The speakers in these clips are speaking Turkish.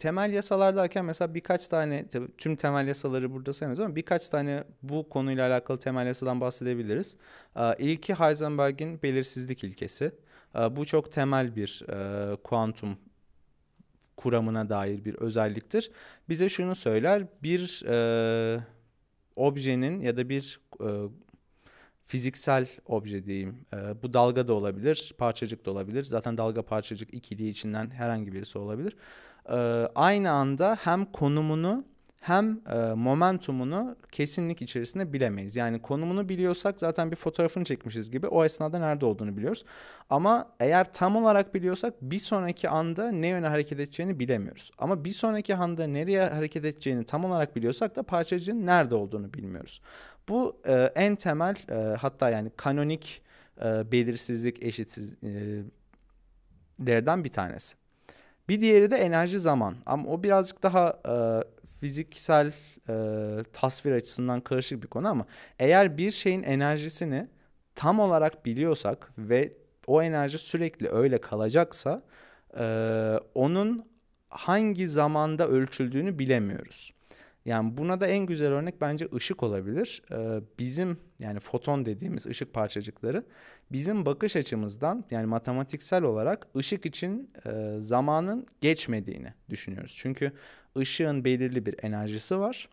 temel yasalar derken mesela birkaç tane tabii tüm temel yasaları burada sayamıyoruz ama birkaç tane bu konuyla alakalı temel yasadan bahsedebiliriz. İlki Heisenberg'in belirsizlik ilkesi. bu çok temel bir e, kuantum kuramına dair bir özelliktir. Bize şunu söyler bir e, objenin ya da bir e, fiziksel obje diyeyim. E, bu dalga da olabilir, parçacık da olabilir. Zaten dalga parçacık ikiliği içinden herhangi birisi olabilir e, aynı anda hem konumunu hem e, momentumunu kesinlik içerisinde bilemeyiz. Yani konumunu biliyorsak zaten bir fotoğrafını çekmişiz gibi o esnada nerede olduğunu biliyoruz. Ama eğer tam olarak biliyorsak bir sonraki anda ne yöne hareket edeceğini bilemiyoruz. Ama bir sonraki anda nereye hareket edeceğini tam olarak biliyorsak da parçacığın nerede olduğunu bilmiyoruz. Bu e, en temel e, hatta yani kanonik e, belirsizlik eşitsizlerden e, bir tanesi. Bir diğeri de enerji zaman ama o birazcık daha e, fiziksel e, tasvir açısından karışık bir konu ama eğer bir şeyin enerjisini tam olarak biliyorsak ve o enerji sürekli öyle kalacaksa e, onun hangi zamanda ölçüldüğünü bilemiyoruz. Yani buna da en güzel örnek bence ışık olabilir. Ee, bizim yani foton dediğimiz ışık parçacıkları bizim bakış açımızdan yani matematiksel olarak ışık için e, zamanın geçmediğini düşünüyoruz. Çünkü ışığın belirli bir enerjisi var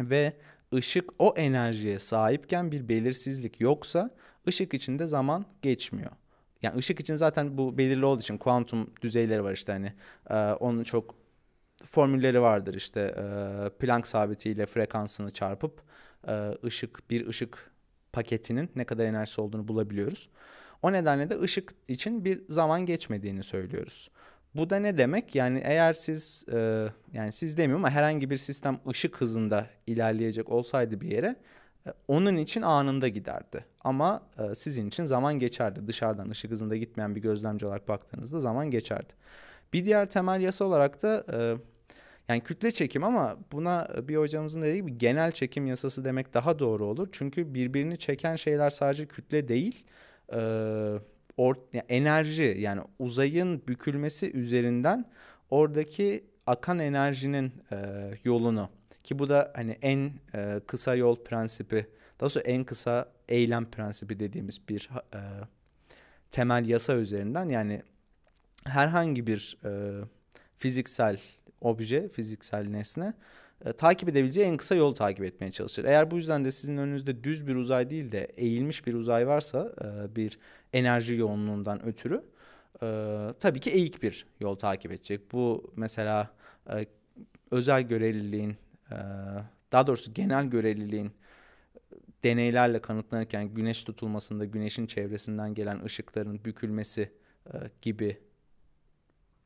ve ışık o enerjiye sahipken bir belirsizlik yoksa ışık içinde zaman geçmiyor. Yani ışık için zaten bu belirli olduğu için kuantum düzeyleri var işte hani e, onu çok formülleri vardır işte e, Planck sabitiyle frekansını çarpıp e, ışık bir ışık paketinin ne kadar enerjisi olduğunu bulabiliyoruz. O nedenle de ışık için bir zaman geçmediğini söylüyoruz. Bu da ne demek? Yani eğer siz e, yani siz demiyorum ama herhangi bir sistem ışık hızında ilerleyecek olsaydı bir yere e, onun için anında giderdi. Ama e, sizin için zaman geçerdi. Dışarıdan ışık hızında gitmeyen bir gözlemci olarak baktığınızda zaman geçerdi. Bir diğer temel yasa olarak da e, yani kütle çekim ama buna e, bir hocamızın dediği gibi genel çekim yasası demek daha doğru olur. Çünkü birbirini çeken şeyler sadece kütle değil. E, or, yani enerji yani uzayın bükülmesi üzerinden oradaki akan enerjinin e, yolunu ki bu da hani en e, kısa yol prensibi daha sonra en kısa eylem prensibi dediğimiz bir e, temel yasa üzerinden yani herhangi bir e, fiziksel obje, fiziksel nesne e, takip edebileceği en kısa yol takip etmeye çalışır. Eğer bu yüzden de sizin önünüzde düz bir uzay değil de eğilmiş bir uzay varsa e, bir enerji yoğunluğundan ötürü e, tabii ki eğik bir yol takip edecek. Bu mesela e, özel görevliliğin e, daha doğrusu genel görevliliğin e, deneylerle kanıtlanırken güneş tutulmasında güneşin çevresinden gelen ışıkların bükülmesi e, gibi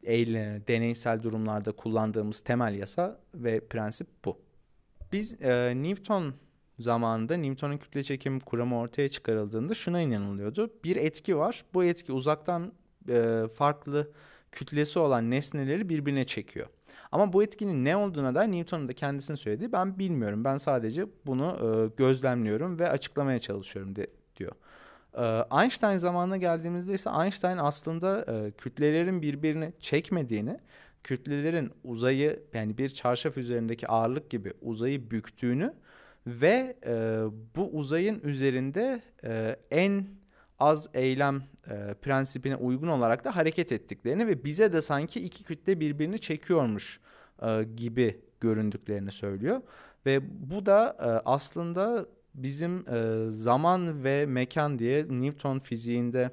eyle, deneysel durumlarda kullandığımız temel yasa ve prensip bu. Biz e, Newton zamanında Newton'un kütle çekim kuramı ortaya çıkarıldığında şuna inanılıyordu. Bir etki var. Bu etki uzaktan e, farklı kütlesi olan nesneleri birbirine çekiyor. Ama bu etkinin ne olduğuna da Newton'un da kendisini söyledi. Ben bilmiyorum. Ben sadece bunu e, gözlemliyorum ve açıklamaya çalışıyorum de, diyor. Ee, Einstein zamanına geldiğimizde ise Einstein aslında e, kütlelerin birbirini çekmediğini, kütlelerin uzayı yani bir çarşaf üzerindeki ağırlık gibi uzayı büktüğünü ve e, bu uzayın üzerinde e, en az eylem e, prensibine uygun olarak da hareket ettiklerini ve bize de sanki iki kütle birbirini çekiyormuş gibi göründüklerini söylüyor. Ve bu da aslında bizim e, zaman ve mekan diye Newton fiziğinde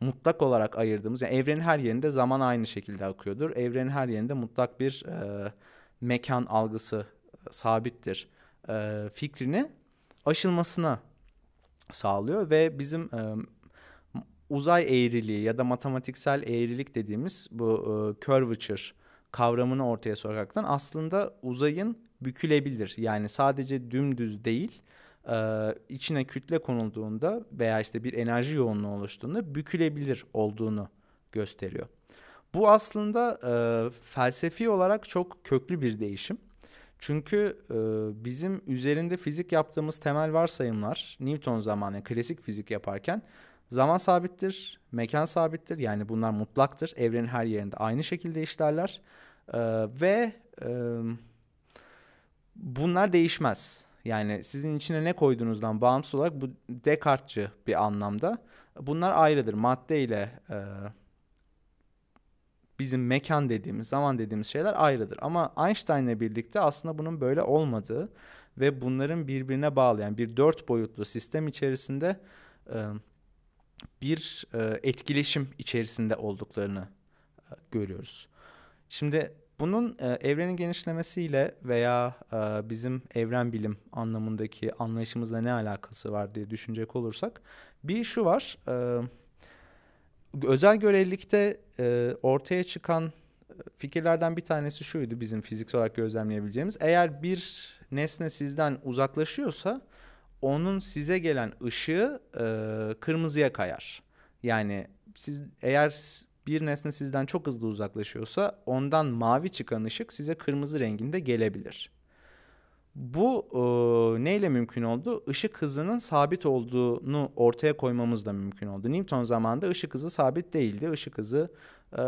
mutlak olarak ayırdığımız yani evrenin her yerinde zaman aynı şekilde akıyordur. Evrenin her yerinde mutlak bir e, mekan algısı e, sabittir e, fikrini aşılmasına sağlıyor ve bizim e, uzay eğriliği ya da matematiksel eğrilik dediğimiz bu e, curvature kavramını ortaya sokaraktan aslında uzayın bükülebilir. Yani sadece dümdüz değil, e, içine kütle konulduğunda veya işte bir enerji yoğunluğu oluştuğunda bükülebilir olduğunu gösteriyor. Bu aslında e, felsefi olarak çok köklü bir değişim. Çünkü e, bizim üzerinde fizik yaptığımız temel varsayımlar Newton zamanı klasik fizik yaparken zaman sabittir, mekan sabittir yani bunlar mutlaktır. Evrenin her yerinde aynı şekilde işlerler e, ve e, bunlar değişmez. Yani sizin içine ne koyduğunuzdan bağımsız olarak bu Descartes'çı bir anlamda. Bunlar ayrıdır. Madde ile e, bizim mekan dediğimiz, zaman dediğimiz şeyler ayrıdır. Ama Einstein'la birlikte aslında bunun böyle olmadığı ve bunların birbirine bağlayan bir dört boyutlu sistem içerisinde e, bir e, etkileşim içerisinde olduklarını e, görüyoruz. Şimdi bunun e, evrenin genişlemesiyle veya e, bizim evren bilim anlamındaki anlayışımızla ne alakası var diye düşünecek olursak bir şu var. E, özel görelilikte e, ortaya çıkan e, fikirlerden bir tanesi şuydu bizim fiziksel olarak gözlemleyebileceğimiz. Eğer bir nesne sizden uzaklaşıyorsa onun size gelen ışığı e, kırmızıya kayar. Yani siz eğer bir nesne sizden çok hızlı uzaklaşıyorsa ondan mavi çıkan ışık size kırmızı renginde gelebilir. Bu e, neyle mümkün oldu? Işık hızının sabit olduğunu ortaya koymamız da mümkün oldu. Newton zamanında ışık hızı sabit değildi. Işık hızı e,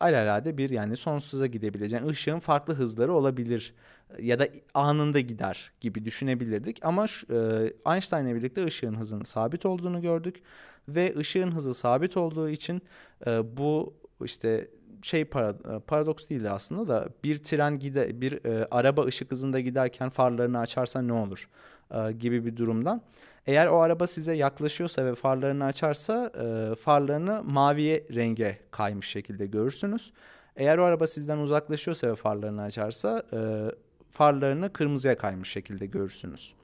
alelade bir yani sonsuza gidebileceğin ışığın farklı hızları olabilir e, ya da anında gider gibi düşünebilirdik. Ama e, Einstein'le birlikte ışığın hızının sabit olduğunu gördük ve ışığın hızı sabit olduğu için e, bu işte şey para, e, paradoks değil aslında da bir tren gide bir e, araba ışık hızında giderken farlarını açarsa ne olur e, gibi bir durumdan. Eğer o araba size yaklaşıyorsa ve farlarını açarsa e, farlarını maviye renge kaymış şekilde görürsünüz. Eğer o araba sizden uzaklaşıyorsa ve farlarını açarsa e, farlarını kırmızıya kaymış şekilde görürsünüz.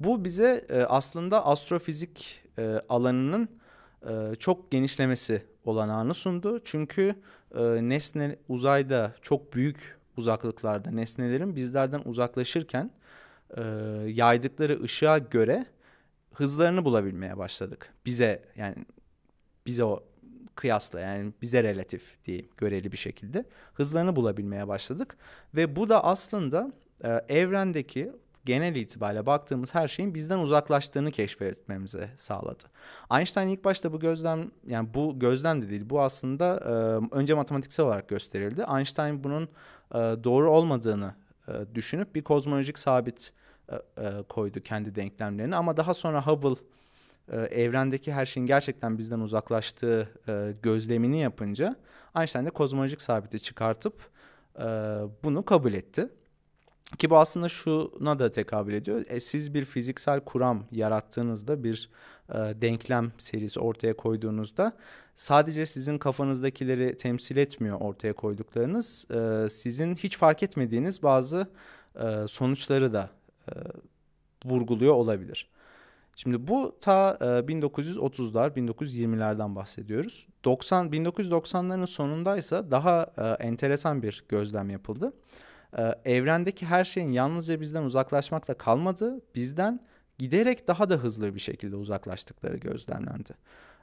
Bu bize e, aslında astrofizik e, alanının e, çok genişlemesi olanağını sundu. Çünkü e, nesne uzayda çok büyük uzaklıklarda nesnelerin bizlerden uzaklaşırken e, yaydıkları ışığa göre hızlarını bulabilmeye başladık. Bize yani bize o kıyasla yani bize relatif diyeyim göreli bir şekilde hızlarını bulabilmeye başladık. Ve bu da aslında e, evrendeki genel itibariyle baktığımız her şeyin bizden uzaklaştığını keşfetmemize sağladı. Einstein ilk başta bu gözlem yani bu gözlem de değil bu aslında e, önce matematiksel olarak gösterildi. Einstein bunun e, doğru olmadığını e, düşünüp bir kozmolojik sabit e, e, koydu kendi denklemlerini ama daha sonra Hubble evrendeki her şeyin gerçekten bizden uzaklaştığı gözlemini yapınca Einstein de kozmolojik sabiti çıkartıp bunu kabul etti. Ki bu aslında şuna da tekabül ediyor. E, siz bir fiziksel kuram yarattığınızda bir e, denklem serisi ortaya koyduğunuzda sadece sizin kafanızdakileri temsil etmiyor ortaya koyduklarınız. E, sizin hiç fark etmediğiniz bazı e, sonuçları da e, vurguluyor olabilir. Şimdi bu ta 1930'lar, e, 1920'lerden bahsediyoruz. 90 1990'ların sonundaysa daha e, enteresan bir gözlem yapıldı e, evrendeki her şeyin yalnızca bizden uzaklaşmakla kalmadı, bizden giderek daha da hızlı bir şekilde uzaklaştıkları gözlemlendi.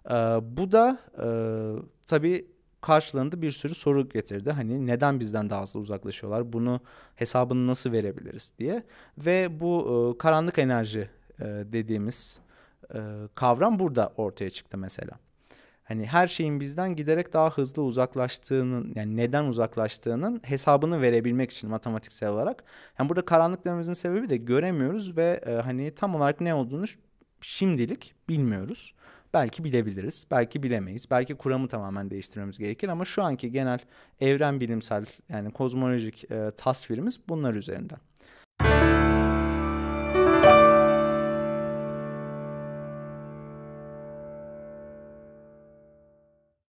E, bu da e, tabii karşılığında bir sürü soru getirdi. Hani neden bizden daha hızlı uzaklaşıyorlar? Bunu hesabını nasıl verebiliriz diye. Ve bu e, karanlık enerji e, dediğimiz e, kavram burada ortaya çıktı mesela hani her şeyin bizden giderek daha hızlı uzaklaştığının yani neden uzaklaştığının hesabını verebilmek için matematiksel olarak. Yani burada karanlık dememizin sebebi de göremiyoruz ve e, hani tam olarak ne olduğunu şimdilik bilmiyoruz. Belki bilebiliriz, belki bilemeyiz, belki kuramı tamamen değiştirmemiz gerekir ama şu anki genel evren bilimsel yani kozmolojik e, tasvirimiz bunlar üzerinden.